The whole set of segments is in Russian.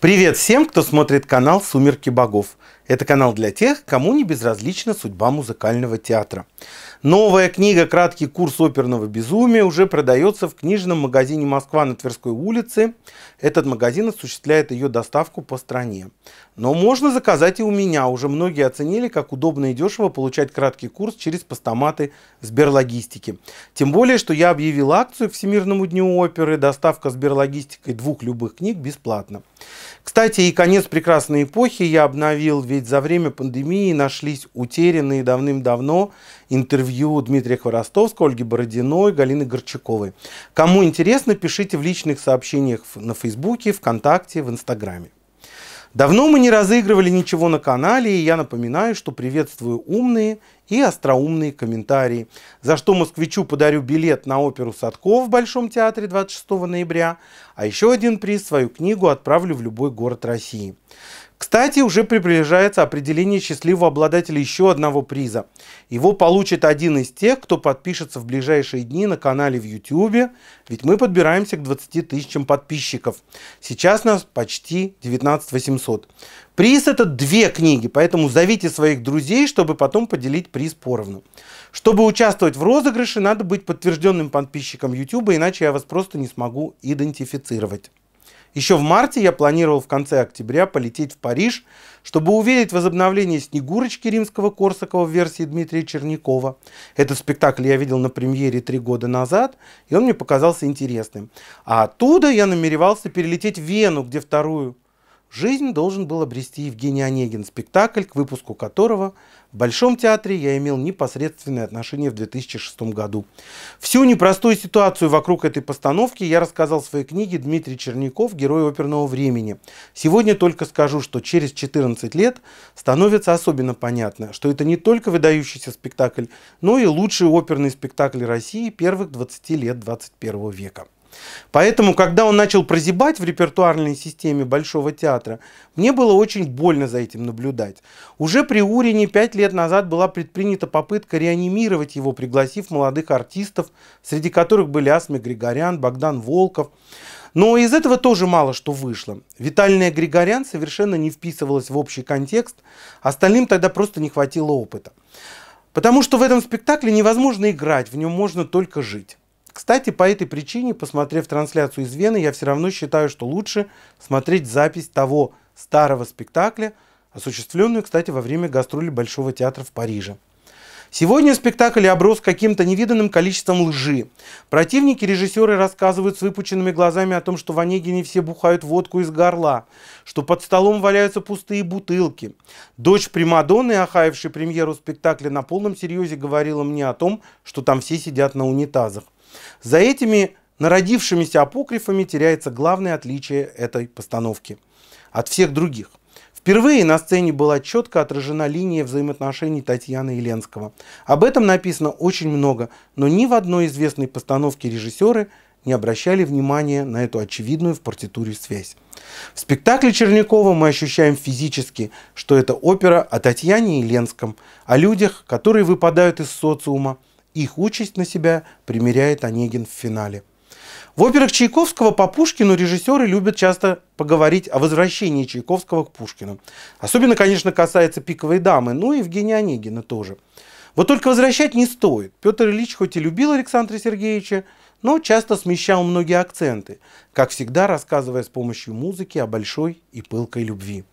Привет всем, кто смотрит канал «Сумерки богов». Это канал для тех, кому не безразлична судьба музыкального театра. Новая книга «Краткий курс оперного безумия» уже продается в книжном магазине «Москва» на Тверской улице. Этот магазин осуществляет ее доставку по стране. Но можно заказать и у меня. Уже многие оценили, как удобно и дешево получать краткий курс через постаматы Сберлогистики. Тем более, что я объявил акцию к Всемирному дню оперы «Доставка Сберлогистикой двух любых книг бесплатно». Кстати, и конец прекрасной эпохи я обновил весь ведь за время пандемии нашлись утерянные давным-давно интервью Дмитрия Хворостовского, Ольги Бородиной, Галины Горчаковой. Кому интересно, пишите в личных сообщениях на Фейсбуке, ВКонтакте, в Инстаграме. Давно мы не разыгрывали ничего на канале, и я напоминаю, что приветствую умные и остроумные комментарии, за что москвичу подарю билет на оперу Садко в Большом театре 26 ноября, а еще один приз, свою книгу, отправлю в любой город России. Кстати, уже приближается определение счастливого обладателя еще одного приза. Его получит один из тех, кто подпишется в ближайшие дни на канале в YouTube, ведь мы подбираемся к 20 тысячам подписчиков. Сейчас нас почти 19 800. Приз это две книги, поэтому зовите своих друзей, чтобы потом поделить приз поровну. Чтобы участвовать в розыгрыше, надо быть подтвержденным подписчиком YouTube, иначе я вас просто не смогу идентифицировать. Еще в марте я планировал в конце октября полететь в Париж, чтобы увидеть возобновление «Снегурочки» римского Корсакова в версии Дмитрия Чернякова. Этот спектакль я видел на премьере три года назад, и он мне показался интересным. А оттуда я намеревался перелететь в Вену, где вторую – жизнь должен был обрести Евгений Онегин, спектакль, к выпуску которого в Большом театре я имел непосредственное отношение в 2006 году. Всю непростую ситуацию вокруг этой постановки я рассказал в своей книге Дмитрий Черняков «Герой оперного времени». Сегодня только скажу, что через 14 лет становится особенно понятно, что это не только выдающийся спектакль, но и лучший оперный спектакль России первых 20 лет 21 века. Поэтому, когда он начал прозябать в репертуарной системе Большого театра, мне было очень больно за этим наблюдать. Уже при Урине пять лет назад была предпринята попытка реанимировать его, пригласив молодых артистов, среди которых были Асми Григорян, Богдан Волков. Но из этого тоже мало что вышло. Витальная Григорян совершенно не вписывалась в общий контекст, остальным тогда просто не хватило опыта. Потому что в этом спектакле невозможно играть, в нем можно только жить. Кстати, по этой причине, посмотрев трансляцию из Вены, я все равно считаю, что лучше смотреть запись того старого спектакля, осуществленную, кстати, во время гастроли Большого театра в Париже. Сегодня спектакль оброс каким-то невиданным количеством лжи. Противники режиссеры рассказывают с выпученными глазами о том, что в Онегине все бухают водку из горла, что под столом валяются пустые бутылки. Дочь Примадонны, охаявшей премьеру спектакля, на полном серьезе говорила мне о том, что там все сидят на унитазах. За этими народившимися апокрифами теряется главное отличие этой постановки от всех других. Впервые на сцене была четко отражена линия взаимоотношений Татьяны и Ленского. Об этом написано очень много, но ни в одной известной постановке режиссеры не обращали внимания на эту очевидную в партитуре связь. В спектакле Чернякова мы ощущаем физически, что это опера о Татьяне и Ленском, о людях, которые выпадают из социума – их участь на себя примеряет Онегин в финале. В операх Чайковского по Пушкину режиссеры любят часто поговорить о возвращении Чайковского к Пушкину. Особенно, конечно, касается «Пиковой дамы», ну и Евгения Онегина тоже. Вот только возвращать не стоит. Петр Ильич хоть и любил Александра Сергеевича, но часто смещал многие акценты, как всегда рассказывая с помощью музыки о большой и пылкой любви.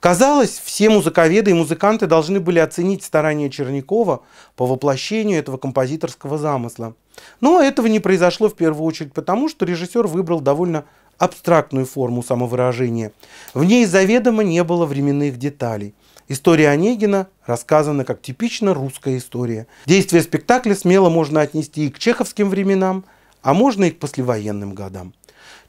Казалось, все музыковеды и музыканты должны были оценить старания Чернякова по воплощению этого композиторского замысла. Но этого не произошло в первую очередь потому, что режиссер выбрал довольно абстрактную форму самовыражения. В ней заведомо не было временных деталей. История Онегина рассказана как типично русская история. Действие спектакля смело можно отнести и к чеховским временам, а можно и к послевоенным годам.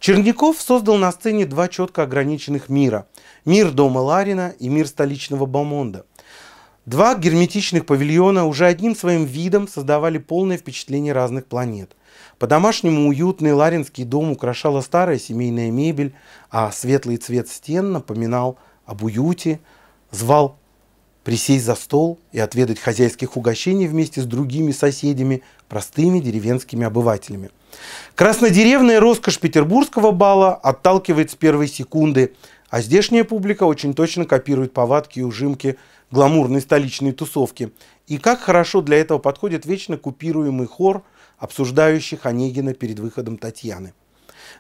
Черняков создал на сцене два четко ограниченных мира. Мир дома Ларина и мир столичного Бомонда. Два герметичных павильона уже одним своим видом создавали полное впечатление разных планет. По-домашнему уютный ларинский дом украшала старая семейная мебель, а светлый цвет стен напоминал об уюте, звал присесть за стол и отведать хозяйских угощений вместе с другими соседями, простыми деревенскими обывателями – Краснодеревная роскошь петербургского бала отталкивает с первой секунды, а здешняя публика очень точно копирует повадки и ужимки гламурной столичной тусовки. И как хорошо для этого подходит вечно купируемый хор, обсуждающих Онегина перед выходом Татьяны.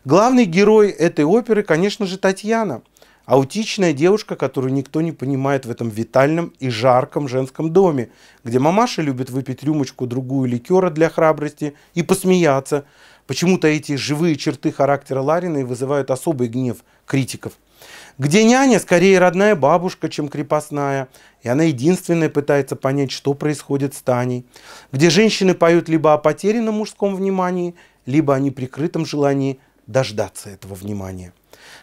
Главный герой этой оперы, конечно же, Татьяна – Аутичная девушка, которую никто не понимает в этом витальном и жарком женском доме, где мамаша любит выпить рюмочку-другую ликера для храбрости и посмеяться. Почему-то эти живые черты характера Ларины вызывают особый гнев критиков. Где няня скорее родная бабушка, чем крепостная, и она единственная пытается понять, что происходит с Таней. Где женщины поют либо о потерянном мужском внимании, либо о неприкрытом желании дождаться этого внимания.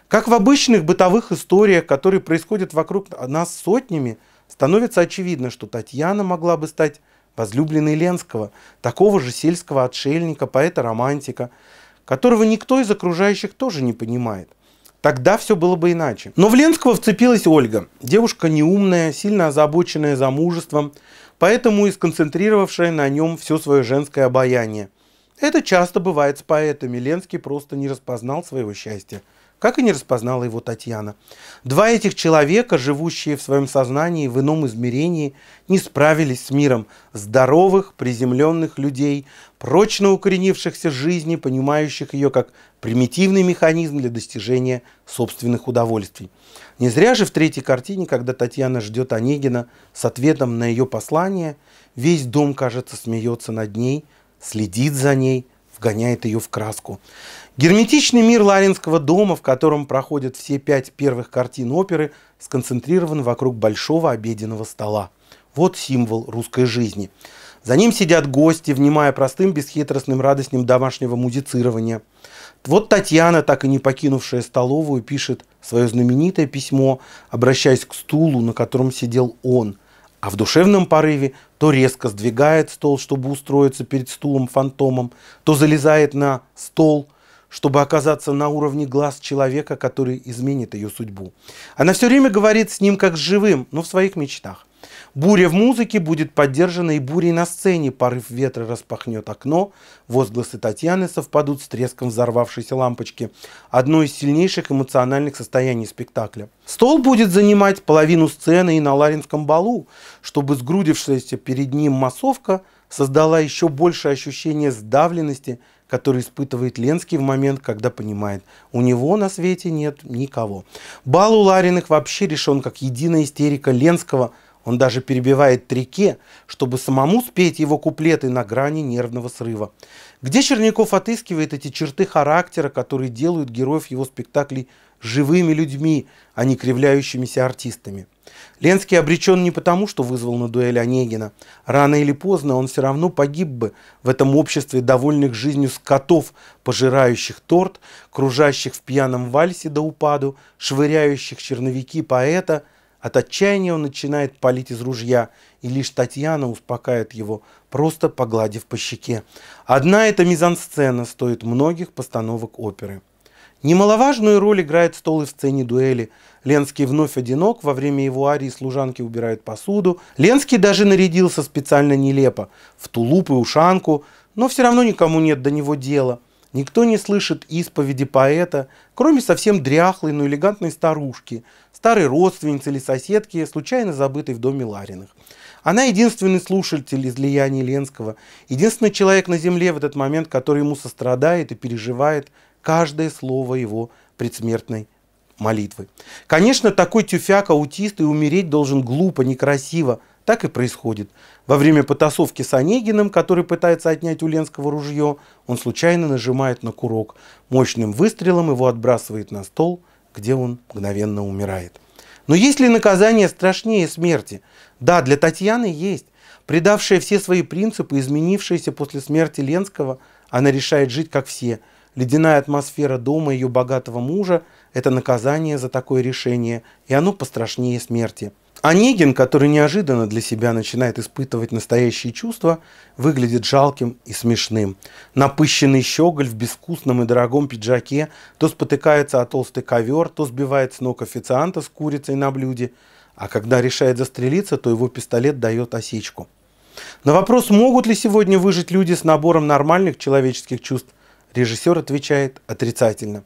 Как в обычных бытовых историях, которые происходят вокруг нас сотнями, становится очевидно, что Татьяна могла бы стать возлюбленной Ленского, такого же сельского отшельника, поэта-романтика, которого никто из окружающих тоже не понимает. Тогда все было бы иначе. Но в Ленского вцепилась Ольга. Девушка неумная, сильно озабоченная замужеством, поэтому и сконцентрировавшая на нем все свое женское обаяние. Это часто бывает с поэтами. Ленский просто не распознал своего счастья как и не распознала его Татьяна. Два этих человека, живущие в своем сознании в ином измерении, не справились с миром здоровых, приземленных людей, прочно укоренившихся в жизни, понимающих ее как примитивный механизм для достижения собственных удовольствий. Не зря же в третьей картине, когда Татьяна ждет Онегина с ответом на ее послание, весь дом, кажется, смеется над ней, следит за ней – вгоняет ее в краску. Герметичный мир Ларинского дома, в котором проходят все пять первых картин оперы, сконцентрирован вокруг большого обеденного стола. Вот символ русской жизни. За ним сидят гости, внимая простым, бесхитростным радостным домашнего музицирования. Вот Татьяна, так и не покинувшая столовую, пишет свое знаменитое письмо, обращаясь к стулу, на котором сидел он а в душевном порыве то резко сдвигает стол, чтобы устроиться перед стулом-фантомом, то залезает на стол, чтобы оказаться на уровне глаз человека, который изменит ее судьбу. Она все время говорит с ним как с живым, но в своих мечтах. Буря в музыке будет поддержана и бурей на сцене. Порыв ветра распахнет окно. Возгласы Татьяны совпадут с треском взорвавшейся лампочки. Одно из сильнейших эмоциональных состояний спектакля. Стол будет занимать половину сцены и на Ларинском балу, чтобы сгрудившаяся перед ним массовка создала еще большее ощущение сдавленности, который испытывает Ленский в момент, когда понимает, у него на свете нет никого. Бал у Лариных вообще решен как единая истерика Ленского – он даже перебивает трике, чтобы самому спеть его куплеты на грани нервного срыва. Где Черняков отыскивает эти черты характера, которые делают героев его спектаклей живыми людьми, а не кривляющимися артистами? Ленский обречен не потому, что вызвал на дуэль Онегина. Рано или поздно он все равно погиб бы в этом обществе довольных жизнью скотов, пожирающих торт, кружащих в пьяном вальсе до упаду, швыряющих черновики поэта – от отчаяния он начинает палить из ружья, и лишь Татьяна успокаивает его, просто погладив по щеке. Одна эта мизансцена стоит многих постановок оперы. Немаловажную роль играет стол и в сцене дуэли. Ленский вновь одинок, во время его арии служанки убирают посуду. Ленский даже нарядился специально нелепо, в тулуп и ушанку, но все равно никому нет до него дела. Никто не слышит исповеди поэта, кроме совсем дряхлой, но элегантной старушки, старой родственницы или соседки, случайно забытой в доме Лариных. Она единственный слушатель излияния Ленского, единственный человек на земле в этот момент, который ему сострадает и переживает каждое слово его предсмертной молитвы. Конечно, такой тюфяк аутист и умереть должен глупо, некрасиво. Так и происходит. Во время потасовки с Онегиным, который пытается отнять у Ленского ружье, он случайно нажимает на курок. Мощным выстрелом его отбрасывает на стол – где он мгновенно умирает. Но есть ли наказание страшнее смерти? Да, для Татьяны есть. Предавшая все свои принципы, изменившаяся после смерти Ленского, она решает жить как все. Ледяная атмосфера дома ее богатого мужа – это наказание за такое решение, и оно пострашнее смерти. Онегин, который неожиданно для себя начинает испытывать настоящие чувства, выглядит жалким и смешным. Напыщенный щеголь в безвкусном и дорогом пиджаке то спотыкается о толстый ковер, то сбивает с ног официанта с курицей на блюде, а когда решает застрелиться, то его пистолет дает осечку. На вопрос, могут ли сегодня выжить люди с набором нормальных человеческих чувств, режиссер отвечает отрицательно.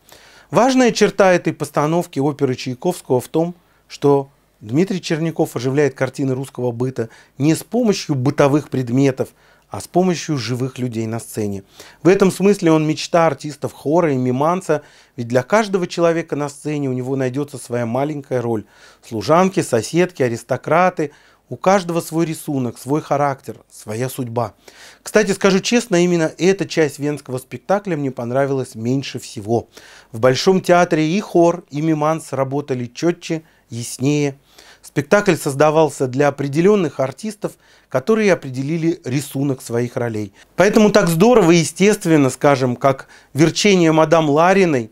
Важная черта этой постановки оперы Чайковского в том, что Дмитрий Черняков оживляет картины русского быта не с помощью бытовых предметов, а с помощью живых людей на сцене. В этом смысле он мечта артистов хора и миманца, ведь для каждого человека на сцене у него найдется своя маленькая роль. Служанки, соседки, аристократы, у каждого свой рисунок, свой характер, своя судьба. Кстати, скажу честно, именно эта часть венского спектакля мне понравилась меньше всего. В Большом театре и хор, и миманс работали четче яснее. Спектакль создавался для определенных артистов, которые определили рисунок своих ролей. Поэтому так здорово и естественно, скажем, как верчение мадам Лариной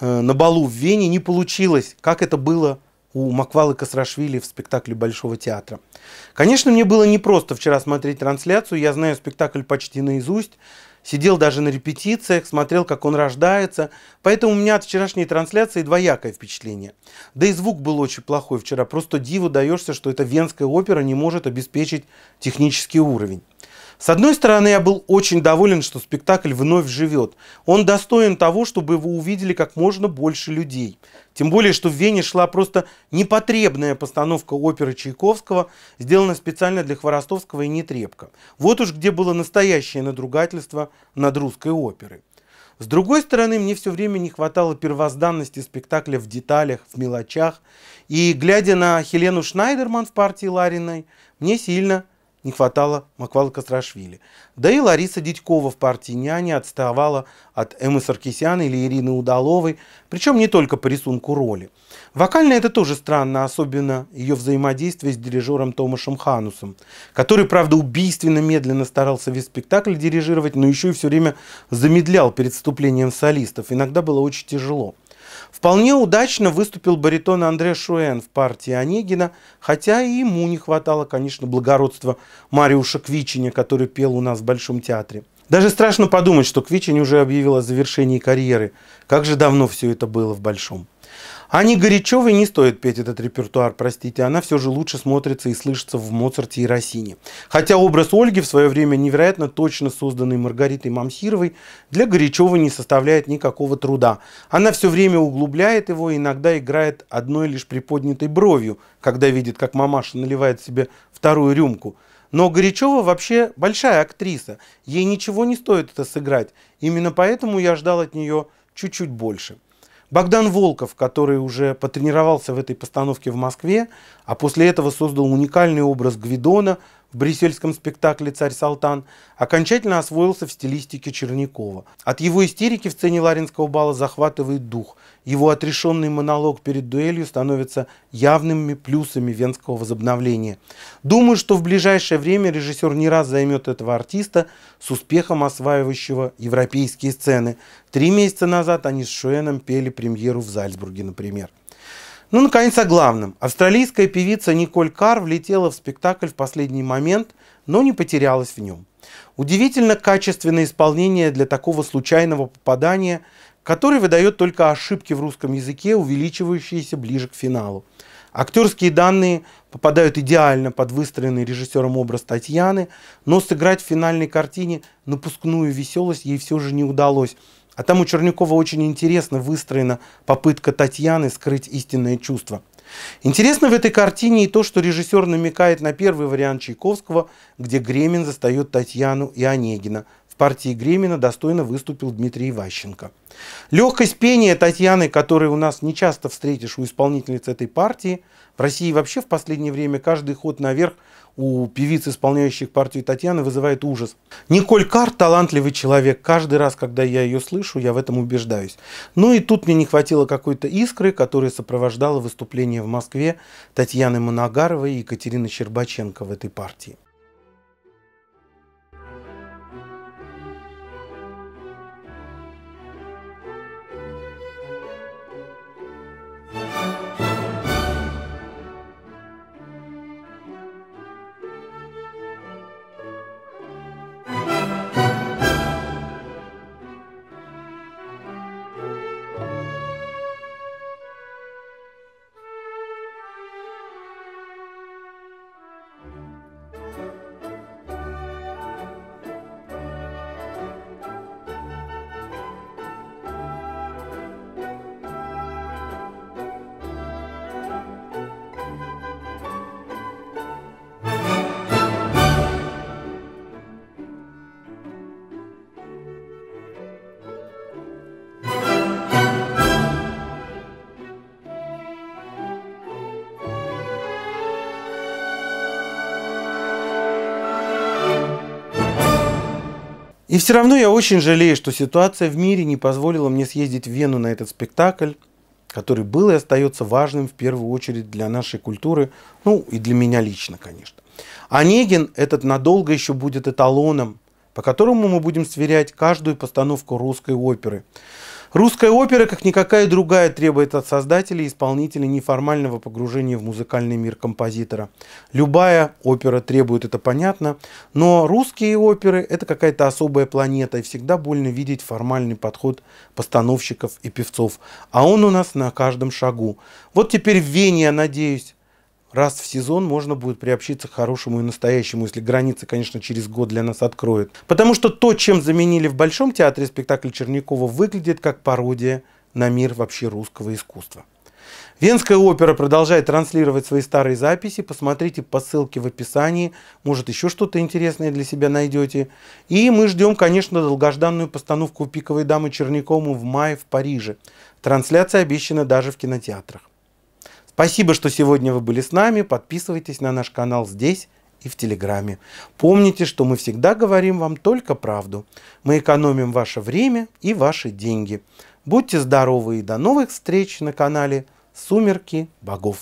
э, на балу в Вене не получилось, как это было у Маквалы Касрашвили в спектакле Большого театра. Конечно, мне было непросто вчера смотреть трансляцию, я знаю спектакль почти наизусть, Сидел даже на репетициях, смотрел, как он рождается. Поэтому у меня от вчерашней трансляции двоякое впечатление. Да и звук был очень плохой вчера. Просто диву даешься, что эта венская опера не может обеспечить технический уровень. С одной стороны, я был очень доволен, что спектакль вновь живет. Он достоин того, чтобы его увидели как можно больше людей. Тем более, что в Вене шла просто непотребная постановка оперы Чайковского, сделанная специально для Хворостовского и Нетребко. Вот уж где было настоящее надругательство над русской оперой. С другой стороны, мне все время не хватало первозданности спектакля в деталях, в мелочах. И глядя на Хелену Шнайдерман в партии Лариной, мне сильно не хватало Маквала Кастрашвили. Да и Лариса Дедькова в партии няни отставала от Эммы Саркисяна или Ирины Удаловой, причем не только по рисунку роли. Вокально это тоже странно, особенно ее взаимодействие с дирижером Томашем Ханусом, который, правда, убийственно медленно старался весь спектакль дирижировать, но еще и все время замедлял перед вступлением солистов. Иногда было очень тяжело. Вполне удачно выступил баритон Андре Шуэн в партии Онегина, хотя и ему не хватало, конечно, благородства Мариуша Квичиня, который пел у нас в Большом театре. Даже страшно подумать, что Квичень уже объявил о завершении карьеры. Как же давно все это было в Большом. Ане Горячевой не стоит петь этот репертуар, простите, она все же лучше смотрится и слышится в Моцарте и Росине. Хотя образ Ольги в свое время невероятно точно созданный Маргаритой Мамсировой для Горячевой не составляет никакого труда. Она все время углубляет его и иногда играет одной лишь приподнятой бровью, когда видит, как мамаша наливает себе вторую рюмку. Но Горячева вообще большая актриса, ей ничего не стоит это сыграть, именно поэтому я ждал от нее чуть-чуть больше. Богдан Волков, который уже потренировался в этой постановке в Москве, а после этого создал уникальный образ Гвидона, в брюссельском спектакле «Царь Салтан», окончательно освоился в стилистике Чернякова. От его истерики в сцене Ларинского бала захватывает дух. Его отрешенный монолог перед дуэлью становится явными плюсами венского возобновления. Думаю, что в ближайшее время режиссер не раз займет этого артиста с успехом осваивающего европейские сцены. Три месяца назад они с Шуэном пели премьеру в Зальцбурге, например. Ну, наконец, о главном. Австралийская певица Николь Кар влетела в спектакль в последний момент, но не потерялась в нем. Удивительно качественное исполнение для такого случайного попадания, которое выдает только ошибки в русском языке, увеличивающиеся ближе к финалу. Актерские данные попадают идеально под выстроенный режиссером образ Татьяны, но сыграть в финальной картине напускную веселость ей все же не удалось – а там у Чернякова очень интересно выстроена попытка Татьяны скрыть истинное чувство. Интересно в этой картине и то, что режиссер намекает на первый вариант Чайковского, где Гремин застает Татьяну и Онегина партии Гремина достойно выступил Дмитрий Иващенко. Легкость пения Татьяны, которую у нас не часто встретишь у исполнительниц этой партии, в России вообще в последнее время каждый ход наверх у певиц, исполняющих партию Татьяны, вызывает ужас. Николь Кар – талантливый человек. Каждый раз, когда я ее слышу, я в этом убеждаюсь. Ну и тут мне не хватило какой-то искры, которая сопровождала выступление в Москве Татьяны Моногаровой и Екатерины Щербаченко в этой партии. И все равно я очень жалею, что ситуация в мире не позволила мне съездить в Вену на этот спектакль, который был и остается важным в первую очередь для нашей культуры, ну и для меня лично, конечно. Онегин этот надолго еще будет эталоном, по которому мы будем сверять каждую постановку русской оперы. Русская опера, как никакая другая, требует от создателей и исполнителей неформального погружения в музыкальный мир композитора. Любая опера требует, это понятно, но русские оперы – это какая-то особая планета, и всегда больно видеть формальный подход постановщиков и певцов. А он у нас на каждом шагу. Вот теперь в Вене, я надеюсь, раз в сезон можно будет приобщиться к хорошему и настоящему, если границы, конечно, через год для нас откроют. Потому что то, чем заменили в Большом театре спектакль Чернякова, выглядит как пародия на мир вообще русского искусства. Венская опера продолжает транслировать свои старые записи. Посмотрите по ссылке в описании. Может, еще что-то интересное для себя найдете. И мы ждем, конечно, долгожданную постановку «Пиковой дамы Чернякому» в мае в Париже. Трансляция обещана даже в кинотеатрах. Спасибо, что сегодня вы были с нами. Подписывайтесь на наш канал здесь и в Телеграме. Помните, что мы всегда говорим вам только правду. Мы экономим ваше время и ваши деньги. Будьте здоровы и до новых встреч на канале «Сумерки богов».